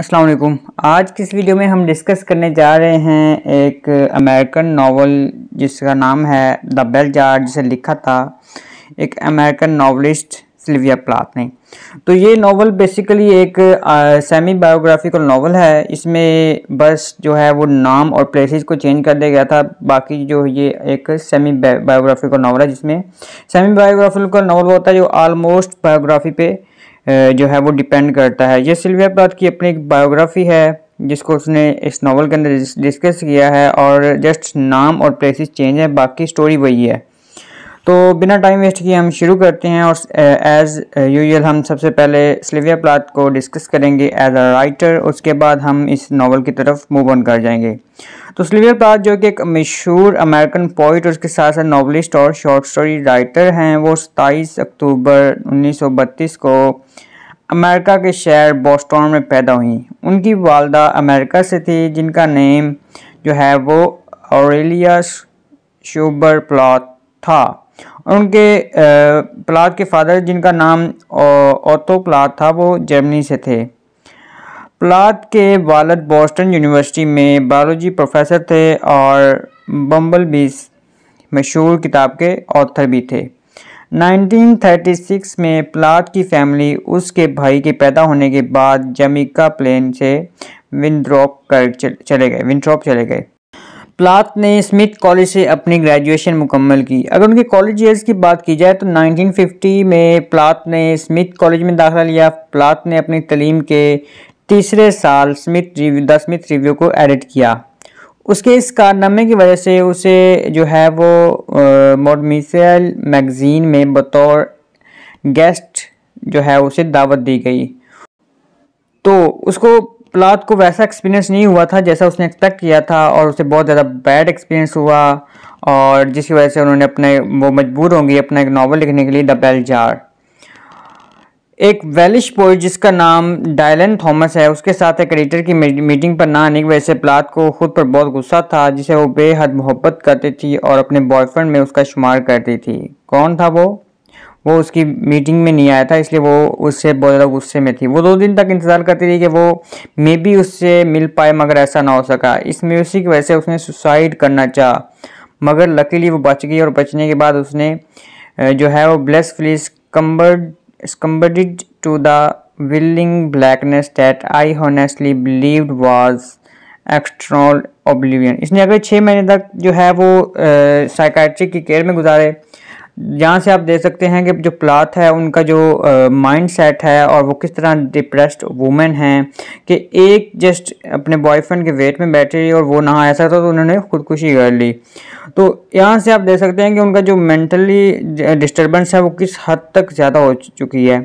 अस्सलाम वालेकुम आज की इस वीडियो में हम डिस्कस करने जा रहे हैं एक अमेरिकन नावल जिसका नाम है द बेल जार जिसे लिखा था एक अमेरिकन नावलिस्ट सिल्विया प्लाथ ने तो ये नावल बेसिकली एक आ, सेमी बायोग्राफिकल नावल है इसमें बस जो है वो नाम और प्लेसेस को चेंज कर दिया गया था बाकी जो ये एक सेमी बायोग्राफिकल नावल है जिसमें सेमी बायोग्राफिकल नावल होता है जो आलमोस्ट बायोग्राफी पे जो है वो डिपेंड करता है ये सिल्विया प्लाथ की अपनी एक बायोग्राफी है जिसको उसने इस नावल के अंदर डिस्कस किया है और जस्ट नाम और प्लेसेस चेंज है बाकी स्टोरी वही है तो बिना टाइम वेस्ट किए हम शुरू करते हैं और एज यूजल हम सबसे पहले सिल्विया प्लाथ को डिस्कस करेंगे एज अ राइटर उसके बाद हम इस नावल की तरफ मूव ऑन कर जाएंगे तो सिल्विया प्लाथ जो कि एक मशहूर अमेरिकन पोइट और उसके साथ साथ नावलिस्ट और शॉर्ट स्टोरी राइटर हैं वो सताईस अक्टूबर उन्नीस को अमेरिका के शहर बोस्टन में पैदा हुई उनकी वालदा अमेरिका से थी जिनका नेम जो है वो औरलिया शूबर प्लॉट था उनके प्लाट के फादर जिनका नाम ओतो प्लाट था वो जर्मनी से थे प्लाट के वालद बोस्टन यूनिवर्सिटी में बायोलॉजी प्रोफेसर थे और बम्बल बीस मशहूर किताब के ऑथर भी थे 1936 में प्लाट की फैमिली उसके भाई के पैदा होने के बाद जमीका प्लेन से विंड्रॉप कर चले गए विंड्रॉप चले गए प्लाट ने स्मिथ कॉलेज से अपनी ग्रेजुएशन मुकम्मल की अगर उनके कॉलेज ईयर्स की बात की जाए तो 1950 में प्लाट ने स्मिथ कॉलेज में दाखिला लिया प्लाट ने अपनी तलीम के तीसरे साल Smith review the Smith review को एडिट किया उसके इस कारनामे की वजह से उसे जो है वो मोडमिसल मैगज़ीन में बतौर गेस्ट जो है उसे दावत दी गई तो उसको प्लाट को वैसा एक्सपीरियंस नहीं हुआ था जैसा उसने एक्सपेक्ट किया था और उसे बहुत ज़्यादा बैड एक्सपीरियंस हुआ और जिसकी वजह से उन्होंने अपने वो मजबूर होंगी अपना एक नावल लिखने के लिए द बेल जार एक वेलिश पोइट जिसका नाम डायलन थॉमस है उसके साथ एक एडिटर की मीटिंग पर ना आने की वजह से प्लात को खुद पर बहुत गुस्सा था जिसे वो बेहद मोहब्बत करती थी और अपने बॉयफ्रेंड में उसका शुमार करती थी कौन था वो वो उसकी मीटिंग में नहीं आया था इसलिए वो उससे बहुत ज़्यादा गुस्से में थी वो दो दिन तक इंतज़ार करती थी कि वो मे बी उससे मिल पाए मगर ऐसा ना हो सका इस म्यूज़िक की वजह से उसने सुसाइड करना चाह मगर लकीली वो बच गई और बचने के बाद उसने जो है वो ब्लेस फ्लिस succumbed succumbed to the willing blackness that I honestly believed was external oblivion इसने अगले छः महीने तक जो है वो साइकाट्रिक की केयर में गुजारे यहाँ से आप देख सकते हैं कि जो प्लाथ है उनका जो माइंड सेट है और वो किस तरह डिप्रेस्ड वुमेन हैं कि एक जस्ट अपने बॉयफ्रेंड के वेट में बैठे रही और वो ना ऐसा था तो उन्होंने खुदकुशी कर ली तो यहाँ से आप देख सकते हैं कि उनका जो मेंटली डिस्टर्बेंस है वो किस हद तक ज़्यादा हो चुकी है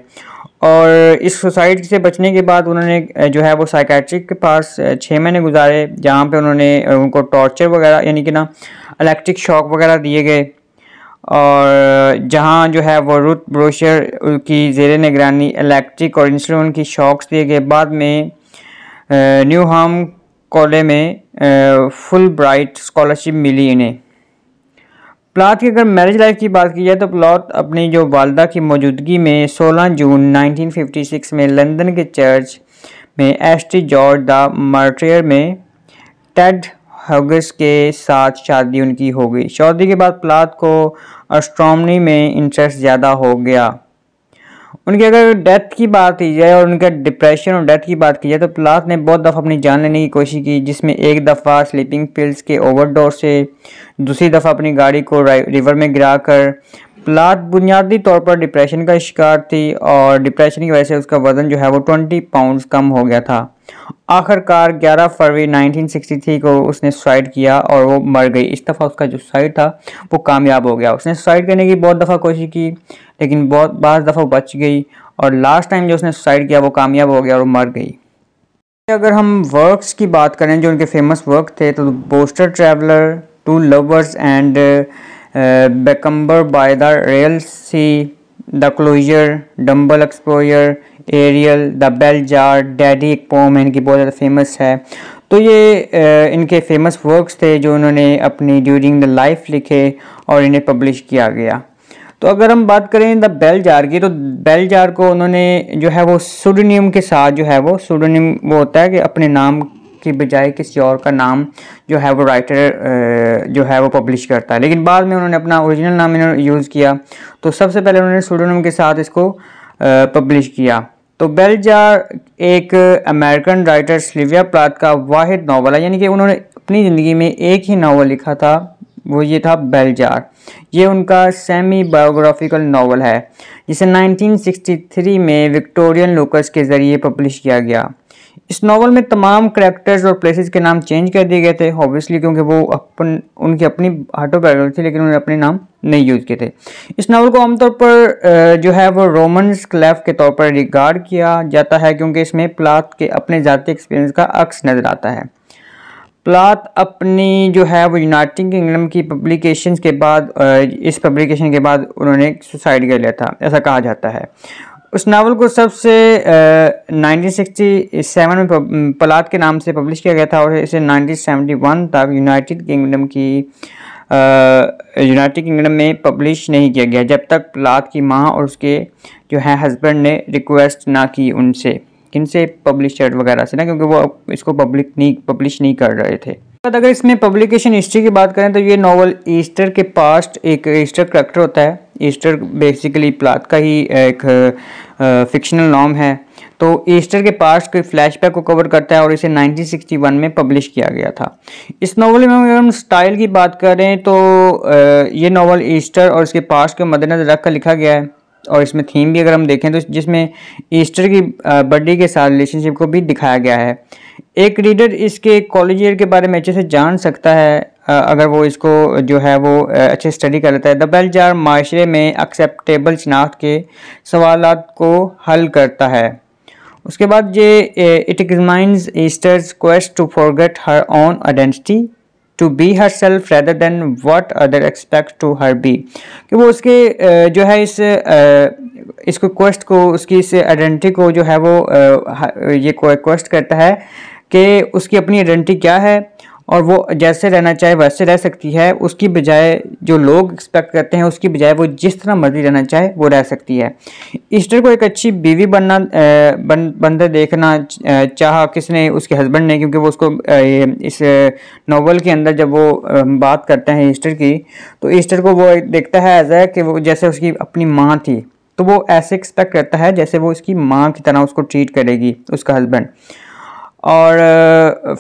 और इस सुसाइड से बचने के बाद उन्होंने जो है वो साइकेट्रिक के पास छः महीने गुजारे जहाँ पे उन्होंने उनको टॉर्चर वगैरह यानी कि ना इलेक्ट्रिक शॉक वगैरह दिए गए और जहाँ जो है वो रुत ब्रोशर की जेर निगरानी इलेक्ट्रिक और इंसुलिन की शॉक्स दिए गए बाद में न्यू हम कॉले में फुल ब्राइट स्कॉलरशिप मिली इन्हें प्लाट की अगर मैरिज लाइफ की बात की जाए तो प्लॉट अपनी जो वालदा की मौजूदगी में 16 जून 1956 में लंदन के चर्च में एस्टी जॉर्ज द मार्टियर में टेड हगस के साथ शादी उनकी हो गई शादी के बाद प्लात को एस्ट्रोनमी में इंटरेस्ट ज़्यादा हो गया उनके अगर डेथ की बात की जाए और उनका डिप्रेशन और डेथ की बात की जाए तो प्लाथ ने बहुत दफ़ा अपनी जान लेने की कोशिश की जिसमें एक दफ़ा स्लीपिंग पिल्स के ओवरडोर से दूसरी दफ़ा अपनी गाड़ी को रिवर में गिरा कर प्लाट बुनियादी तौर पर डिप्रेशन का शिकार थी और डिप्रेशन की वजह से उसका वज़न जो है वो 20 पाउंड्स कम हो गया था आखिरकार 11 फरवरी 1963 को उसने सुसाइड किया और वो मर गई इस दफ़ा उसका जो सुसाइड था वो कामयाब हो गया उसने सुसाइड करने की बहुत दफ़ा कोशिश की लेकिन बहुत बाज दफ़ा बच गई और लास्ट टाइम जो उसने सुसाइड किया वो कामयाब हो गया और मर गई अगर हम वर्क्स की बात करें जो उनके फेमस वर्क थे तो बोस्टर traveller two lovers and beachcomber by the real sea the closer डम्बल Explorer, Ariel the Bell Jar Daddy एक पोम इनकी बहुत ज़्यादा फेमस है तो ये uh, इनके फेमस वर्क्स थे जो उन्होंने अपनी ड्यूरिंग द लाइफ लिखे और इन्हें पब्लिश किया गया तो अगर हम बात करें द बेल जार की तो बेल जार को उन्होंने जो है वो सुडनियम के साथ जो है वो सुडनियम वो होता है कि अपने नाम के बजाय किसी और का नाम जो है वो राइटर जो है वो पब्लिश करता है लेकिन बाद में उन्होंने अपना ओरिजिनल नाम इन्होंने यूज़ किया तो सबसे पहले उन्होंने स्टूडेंट के साथ इसको पब्लिश किया तो बेलजार एक अमेरिकन राइटर स्लीविया प्लाथ का वाहिद नावल है यानी कि उन्होंने अपनी ज़िंदगी में एक ही नावल लिखा था वो ये था बेलजार ये उनका सेमी बायोग्राफिकल नावल है जिसे 1963 में विक्टोरियन लोकस के ज़रिए पब्लिश किया गया इस नावल में तमाम करेक्टर्स और प्लेसेस के नाम चेंज कर दिए गए थे ऑब्वियसली क्योंकि वो अपन उनकी अपनी ऑटोबायोग्राफी थी लेकिन उन्होंने अपने नाम नहीं यूज़ किए थे इस नावल को आमतौर पर जो है वो रोमन क्लैफ के तौर पर रिगार्ड किया जाता है क्योंकि इसमें प्लाथ के अपने ज़ाती एक्सपीरियंस का अक्स नज़र आता है प्लात अपनी जो है वो यूनाइटेड किंगडम की पब्लिकेशन के बाद इस पब्लिकेशन के बाद उन्होंने सुसाइड कर लिया था ऐसा कहा जाता है उस नावल को सबसे नाइनटीन सेवन में पलाद के नाम से पब्लिश किया गया था और इसे 1971 तक यूनाइटेड किंगडम की यूनाइटेड किंगडम में पब्लिश नहीं किया गया जब तक पलाद की माँ और उसके जो है हस्बैंड ने रिक्वेस्ट ना की उनसे किनसे पब्लिशर वगैरह से ना क्योंकि वो इसको पब्लिक नहीं पब्लिश नहीं कर रहे थे बाद अगर इसमें पब्लिकेशन हिस्ट्री की बात करें तो ये नॉवल ईस्टर के पास्ट एक ईस्टर करेक्टर होता है ईस्टर बेसिकली प्लाथ का ही एक फिक्शनल नॉम है तो ईस्टर के पास्ट के फ्लैशबैक को कवर करता है और इसे 1961 में पब्लिश किया गया था इस नावल में अगर हम स्टाइल की बात करें तो ये नावल ईस्टर और इसके पास्ट के मद्देनजर रख कर लिखा गया है और इसमें थीम भी अगर हम देखें तो जिसमें ईस्टर की बर्थडे के साथ रिलेशनशिप को भी दिखाया गया है एक रीडर इसके कॉलेज ईयर के बारे में अच्छे से जान सकता है अगर वो इसको जो है वो अच्छे स्टडी कर लेता है द बेल जार माशरे में एक्सेप्टेबल शनाख्त के सवाल को हल करता है उसके बाद ये it examines Esther's quest to forget her own identity to be herself rather than what other expect to her be कि वो उसके जो है इस इसको क्वेस्ट को उसकी इस आइडेंटिटी को जो है वो ये क्वेस्ट करता है कि उसकी अपनी आइडेंटिटी क्या है और वो जैसे रहना चाहे वैसे रह सकती है उसकी बजाय जो लोग एक्सपेक्ट करते हैं उसकी बजाय वो जिस तरह मर्जी रहना चाहे वो रह सकती है ईस्टर को एक अच्छी बीवी बनना बन बनते देखना चाह किसने उसके हस्बैंड ने क्योंकि वो उसको इस नावल के अंदर जब वो बात करते हैं ईस्टर की तो ईस्टर को वो देखता है एज ए कि वो जैसे उसकी अपनी माँ थी तो वो ऐसे एक्सपेक्ट करता है जैसे वो उसकी माँ की तरह उसको ट्रीट करेगी उसका हस्बैंड और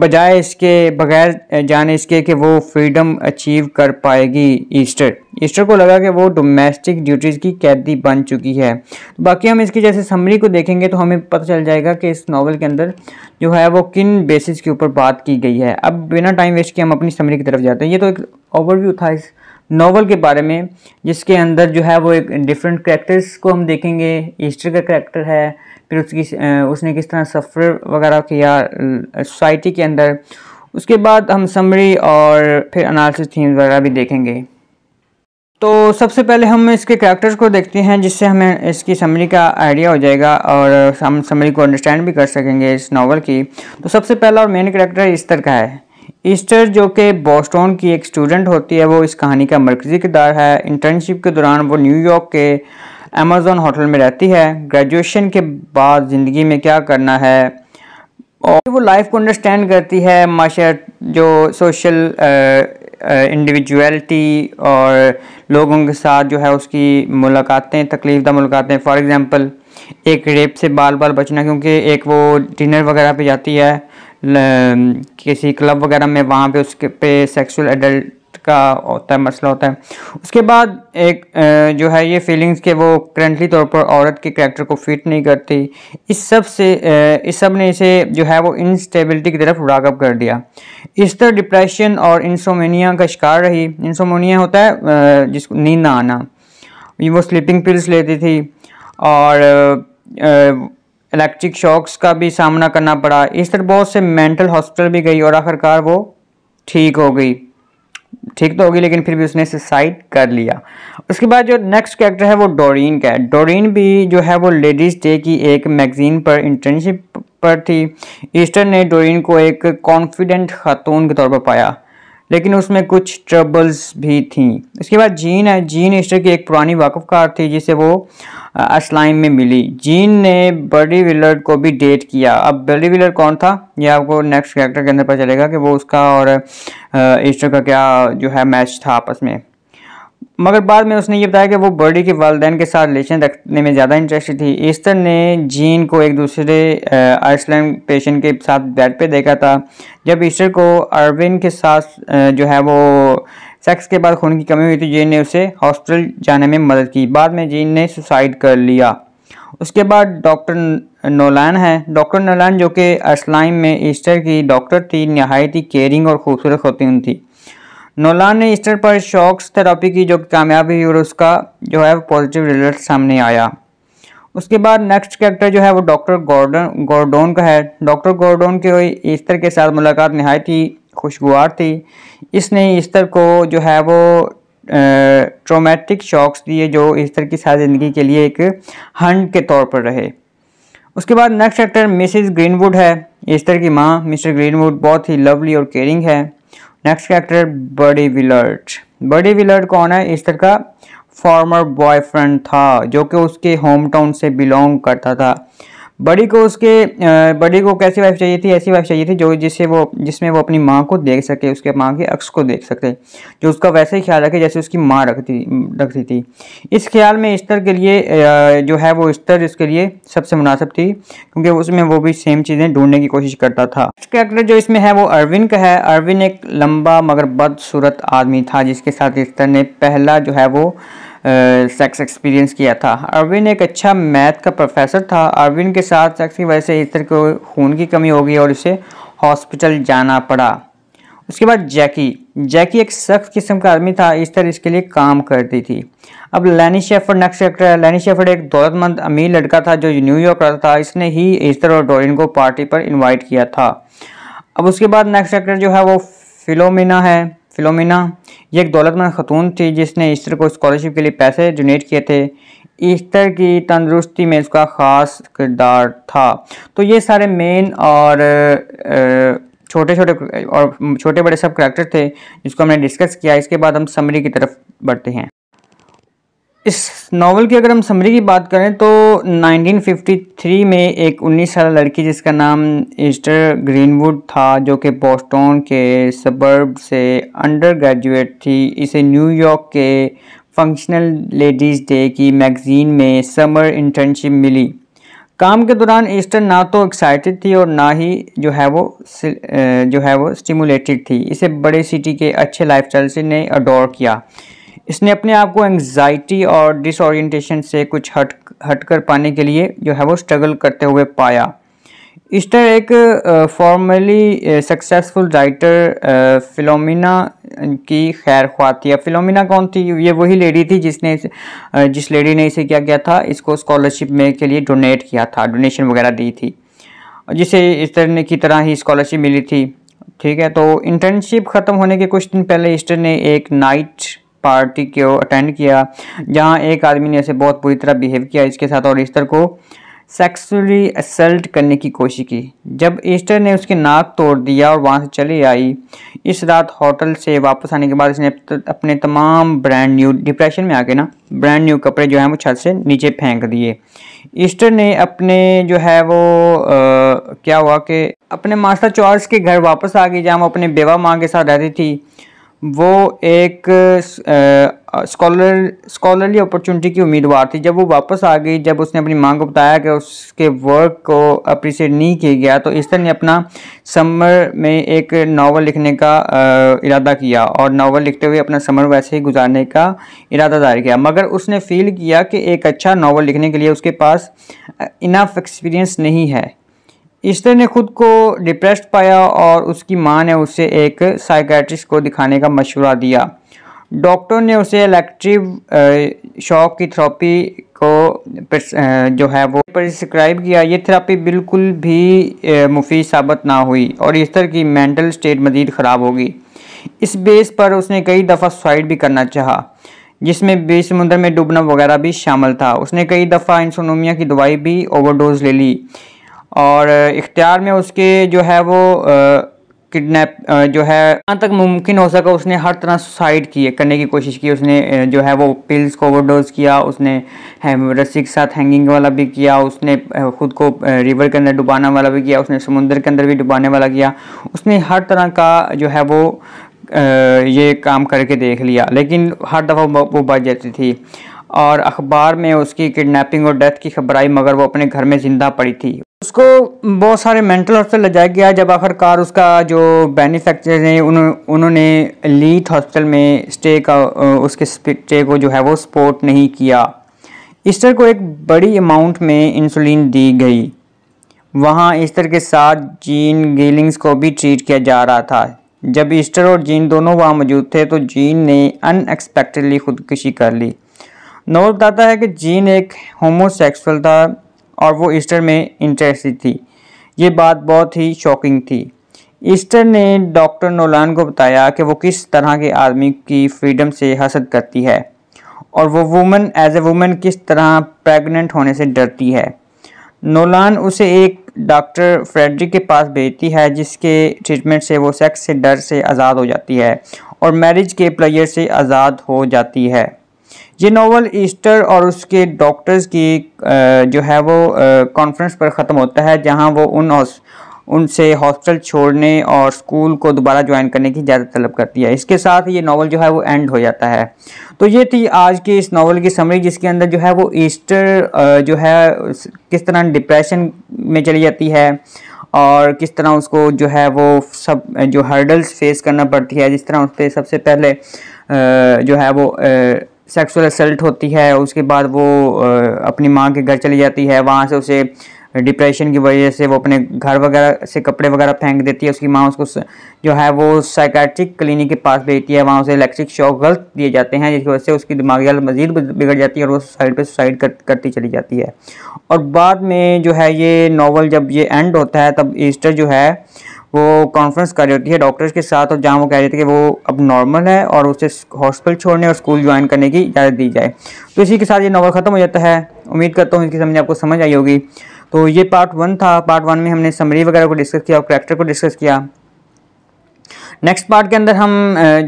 बजाय इसके बगैर जाने इसके कि वो फ्रीडम अचीव कर पाएगी ईस्टर ईस्टर को लगा कि वो डोमेस्टिक ड्यूटीज़ की कैदी बन चुकी है तो बाकी हम इसकी जैसे समरी को देखेंगे तो हमें पता चल जाएगा कि इस नावल के अंदर जो है वो किन बेसिस के ऊपर बात की गई है अब बिना टाइम वेस्ट किए हम अपनी समरी की तरफ जाते हैं ये तो एक ओवरव्यू था इस नावल के बारे में जिसके अंदर जो है वो एक डिफरेंट करेक्टर्स को हम देखेंगे ईस्टर का करेक्टर है फिर उसकी उसने किस तरह सफ़र वगैरह किया सोसाइटी के अंदर उसके बाद हम समरी और फिर अनालिसिस थीम्स वगैरह भी देखेंगे तो सबसे पहले हम इसके कैरेक्टर्स को देखते हैं जिससे हमें इसकी समरी का आइडिया हो जाएगा और हम समरी को अंडरस्टैंड भी कर सकेंगे इस नावल की तो सबसे पहला और मेन कैरेक्टर ईस्टर का है ईस्टर जो कि बोस्टोन की एक स्टूडेंट होती है वो इस कहानी का मरकज़ी किरदार है इंटर्नशिप के दौरान वो न्यूयॉर्क के अमेज़ोन होटल में रहती है ग्रेजुएशन के बाद ज़िंदगी में क्या करना है और वो लाइफ को अंडरस्टैंड करती है माशा जो सोशल इंडिविजुअलिटी और लोगों के साथ जो है उसकी मुलाकातें तकलीफ दा मुलाकातें फॉर एग्ज़ाम्पल एक रेप से बाल बाल बचना क्योंकि एक वो डिनर वगैरह पे जाती है किसी क्लब वगैरह में वहाँ पे उसके पे सेक्सुअल एडल्ट का होता है मसला होता है उसके बाद एक जो है ये फीलिंग्स के वो करेंटली तौर पर औरत के करेक्टर को फिट नहीं करती इस सब से इस सब ने इसे जो है वो इंस्टेबिलिटी की तरफ रागब कर दिया इस तरह डिप्रेशन और इंसोमिया का शिकार रही इंसोमोनिया होता है जिसको नींद ना आना वो स्लीपिंग पिल्स लेती थी और इलेक्ट्रिक शॉक्स का भी सामना करना पड़ा इस तरह बहुत से मेंटल हॉस्पिटल भी गई और आखिरकार वो ठीक हो गई ठीक तो होगी लेकिन फिर भी उसने सुसाइड कर लिया उसके बाद जो नेक्स्ट कैरेक्टर है वो डोरीन का है डोरीन भी जो है वो लेडीज़ डे की एक मैगज़ीन पर इंटर्नशिप पर थी ईस्टर ने डोरीन को एक कॉन्फिडेंट खातून के तौर पर पाया लेकिन उसमें कुछ ट्रबल्स भी थी इसके बाद जीन है जीन ईस्टर की एक पुरानी वाकफ कार थी जिसे वो असलाइम में मिली जीन ने बर्डी विलर को भी डेट किया अब बर्डी विलर कौन था ये आपको नेक्स्ट कैरेक्टर के अंदर पता चलेगा कि वो उसका और ईस्टर का क्या जो है मैच था आपस में मगर बाद में उसने ये बताया कि वो बर्डी के वालदेन के साथ रिलेशन रखने में ज़्यादा इंटरेस्टेड थी ईस्टर ने जीन को एक दूसरे आइसलैंड पेशेंट के साथ बेड पे देखा था जब ईस्टर को अरविन के साथ जो है वो सेक्स के बाद खून की कमी हुई तो जीन ने उसे हॉस्पिटल जाने में मदद की बाद में जीन ने सुसाइड कर लिया उसके बाद डॉक्टर नोलान है डॉक्टर नोलान जो कि असलाइम में ईस्टर की डॉक्टर थी नहायत ही केयरिंग और खूबसूरत खातून थी नोलान ने ईस्टर पर शॉक्स थेरापी की जो कामयाबी हुई और उसका जो है पॉजिटिव रिजल्ट सामने आया उसके बाद नेक्स्ट कैरेक्टर जो है वो डॉक्टर गॉर्डन गॉर्डोन का है डॉक्टर गॉर्डोन की ईस्तर के साथ मुलाकात नहायत ही खुशगवार थी इसने ईस्तर को जो है वो ट्रोमेटिक शॉक्स दिए जो ईस्तर की सारी ज़िंदगी के लिए एक हंड के तौर पर रहे उसके बाद नेक्स्ट एक्टर मिसिज ग्रीनवुड है ईस्टर की माँ मिस्टर ग्रीनवुड बहुत ही लवली और केयरिंग है next character Buddy Willard Buddy Willard कौन है इस तरह का फॉर्मर बॉयफ्रेंड था जो कि उसके होम टाउन से बिलोंग करता था बड़ी को उसके बड़ी को कैसी वाइफ चाहिए थी ऐसी वाइफ चाहिए थी जो जिससे वो जिसमें वो अपनी माँ को देख सके उसके माँ के अक्स को देख सके जो उसका वैसे ही ख्याल रखे जैसे उसकी माँ रखती रखती थी इस ख्याल में स्तर के लिए जो है वो स्तर इसके लिए सबसे मुनासिब थी क्योंकि उसमें वो भी सेम चीज़ें ढूंढने की कोशिश करता था कैरेक्टर जो इसमें है वो अरविंद का है अरविंद एक लंबा मगर बदसूरत आदमी था जिसके साथ स्तर ने पहला जो है वो सेक्स एक्सपीरियंस किया था अरविंद एक अच्छा मैथ का प्रोफेसर था अरविंद के साथ सेक्स की वजह से तरह को खून की कमी हो गई और उसे हॉस्पिटल जाना पड़ा उसके बाद जैकी जैकी एक सख्त किस्म का आदमी था इस तरह इसके लिए काम करती थी अब लैनी शेफर्ड नेक्स्ट एक्टर है लैनी शेफर्ड एक दौलतमंद अमीर लड़का था जो न्यूयॉर्क रहता था इसने ही ईस्टर और डोरिन को पार्टी पर इनवाइट किया था अब उसके बाद नेक्स्ट एक्टर जो है वो फिलोमिना है फिलोमिना ये एक दौलतमंद खतून थी जिसने ईस्टर को स्कॉलरशिप के लिए पैसे डोनेट किए थे ईस्टर की तंदरुस्ती में इसका ख़ास किरदार था तो ये सारे मेन और छोटे छोटे और छोटे बड़े सब करैक्टर थे जिसको हमने डिस्कस किया इसके बाद हम समरी की तरफ बढ़ते हैं इस नावल की अगर हम समरी की बात करें तो 1953 में एक 19 साल लड़की जिसका नाम ईस्टर ग्रीनवुड था जो कि बोस्टन के सबर्ब से अंडर ग्रेजुएट थी इसे न्यूयॉर्क के फंक्शनल लेडीज़ डे की मैगज़ीन में समर इंटर्नशिप मिली काम के दौरान ईस्टर ना तो एक्साइटेड थी और ना ही जो है वो जो है वो स्टिमुलेटेड थी इसे बड़े सिटी के अच्छे लाइफस्टाइल से ने अडोर किया इसने अपने आप को एंग्जाइटी और डिसऑरिएंटेशन से कुछ हट हटकर पाने के लिए जो है वो स्ट्रगल करते हुए पाया ईस्टर एक फॉर्मली सक्सेसफुल राइटर फिलोमिना की खैर ख्वा थी फिलोमिना कौन थी ये वही लेडी थी जिसने जिस लेडी ने इसे क्या किया था इसको स्कॉलरशिप में के लिए डोनेट किया था डोनेशन वगैरह दी थी जिसे इस तरह की तरह ही स्कॉलरशिप मिली थी ठीक है तो इंटर्नशिप ख़त्म होने के कुछ दिन पहले ईस्टर ने एक नाइट पार्टी को अटेंड किया जहाँ एक आदमी ने इसे बहुत बुरी तरह बिहेव किया इसके साथ और ईस्टर को सेक्सुअली असल्ट करने की कोशिश की जब ईस्टर ने उसके नाक तोड़ दिया और वहाँ से चली आई इस रात होटल से वापस आने के बाद इसने अपने तमाम ब्रांड न्यू डिप्रेशन में आके ना ब्रांड न्यू कपड़े जो हैं वो छत से नीचे फेंक दिए ईस्टर ने अपने जो है वो आ, क्या हुआ कि अपने मास्टर चार्ल्स के घर वापस आ गई जहाँ वो अपने बेवा माँ के साथ रहती थी वो एक स्कॉलर स्कॉलरली अपॉर्चुनिटी की उम्मीदवार थी जब वो वापस आ गई जब उसने अपनी मां को बताया कि उसके वर्क को अप्रिशिएट नहीं किया गया तो इस ने अपना समर में एक नावल लिखने का इरादा किया और नावल लिखते हुए अपना समर वैसे ही गुजारने का इरादा जाहिर किया मगर उसने फील किया कि एक अच्छा नावल लिखने के लिए उसके पास इनफ एक्सपीरियंस नहीं है तरह ने खुद को डिप्रेस्ड पाया और उसकी मां ने उसे एक साइकेट्रिस्ट को दिखाने का मशवरा दिया डॉक्टर ने उसे इलेक्ट्रिव शॉक की थेरेपी को जो है वो प्रिस्क्राइब किया ये थेरेपी बिल्कुल भी मुफीद साबित ना हुई और इस तरह की मेंटल स्टेट मज़ीद ख़राब होगी इस बेस पर उसने कई दफ़ा सुसाइड भी करना चाहा जिसमें बे समुद्र में डूबना वगैरह भी शामिल था उसने कई दफ़ा इंसोनोमिया की दवाई भी ओवरडोज ले ली और इख्तियार में उसके जो है वो किडनैप जो है जहाँ तक मुमकिन हो सका उसने हर तरह सुसाइड किए करने की कोशिश की उसने जो है वो पिल्स को ओवरडोज किया उसने रस्सी के साथ हैंगिंग वाला भी किया उसने खुद को रिवर के अंदर डुबाना वाला भी किया उसने समुंदर के अंदर भी डुबाने वाला किया उसने हर तरह का जो है वो ये काम करके देख लिया लेकिन हर दफ़ा वो बच जाती थी और अखबार में उसकी किडनैपिंग और डेथ की खबर आई मगर वो अपने घर में ज़िंदा पड़ी थी उसको बहुत सारे मेंटल हॉस्पिटल ले जाया गया जब आखिरकार उसका जो बेनिफेक्चर है उन्होंने लीट हॉस्पिटल में स्टे का उसके स्टे को जो है वो सपोर्ट नहीं किया ईस्टर को एक बड़ी अमाउंट में इंसुलिन दी गई वहाँ ईस्टर के साथ जीन गिलिंग्स को भी ट्रीट किया जा रहा था जब ईस्टर और जीन दोनों वहाँ मौजूद थे तो जीन ने अनएक्सपेक्टेडली खुदकुशी कर ली नोवल बताता है कि जीन एक होमोसेक्सुअल था और वो ईस्टर में इंटरेस्टेड थी ये बात बहुत ही शॉकिंग थी ईस्टर ने डॉक्टर नोलान को बताया कि वो किस तरह के आदमी की फ्रीडम से हसद करती है और वो वुमेन एज ए वुमेन किस तरह प्रेग्नेंट होने से डरती है नोलान उसे एक डॉक्टर फ्रेडरिक के पास भेजती है जिसके ट्रीटमेंट से वो सेक्स से डर से आज़ाद हो जाती है और मैरिज के प्लेयर से आज़ाद हो जाती है ये नावल ईस्टर और उसके डॉक्टर्स की जो है वो कॉन्फ्रेंस पर ख़त्म होता है जहां वो उन उनसे हॉस्टल छोड़ने और स्कूल को दोबारा ज्वाइन करने की ज़्यादा तलब करती है इसके साथ ये नावल जो है वो एंड हो जाता है तो ये थी आज की इस नावल की समरी जिसके अंदर जो है वो ईस्टर जो है किस तरह डिप्रेशन में चली जाती है और किस तरह उसको जो है वो सब जो हर्डल्स फेस करना पड़ती है जिस तरह उस पर सबसे पहले जो है वो सेक्सुअल असल्ट होती है उसके बाद वो अपनी माँ के घर चली जाती है वहाँ से उसे डिप्रेशन की वजह से वो अपने घर वगैरह से कपड़े वगैरह फेंक देती है उसकी माँ उसको जो है वो साइकेट्रिक क्लिनिक के पास भेजती है वहाँ उसे इलेक्ट्रिक शॉक गलत दिए जाते हैं जिसकी वजह से उसकी दिमागी हालत मजीद बिगड़ जाती है और वो सुसाइड पे सुसाइड कर, करती चली जाती है और बाद में जो है ये नावल जब ये एंड होता है तब ईस्टर जो है वो कॉन्फ्रेंस कर रही होती है डॉक्टर्स के साथ और जहाँ वो कह रही थी कि वो अब नॉर्मल है और उसे हॉस्पिटल छोड़ने और स्कूल ज्वाइन करने की इजाज़त दी जाए तो इसी के साथ ये नॉवल ख़त्म हो जाता है उम्मीद करता हूँ इसकी समझ आपको समझ आई होगी तो ये पार्ट वन था पार्ट वन में हमने समरी वगैरह को डिस्कस किया और करेक्टर को डिस्कस किया नेक्स्ट पार्ट के अंदर हम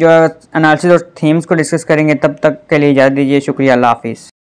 जो एनालिसिस और थीम्स को डिस्कस करेंगे तब तक के लिए इजाज़त दीजिए शुक्रिया अल्लाह हाफिज़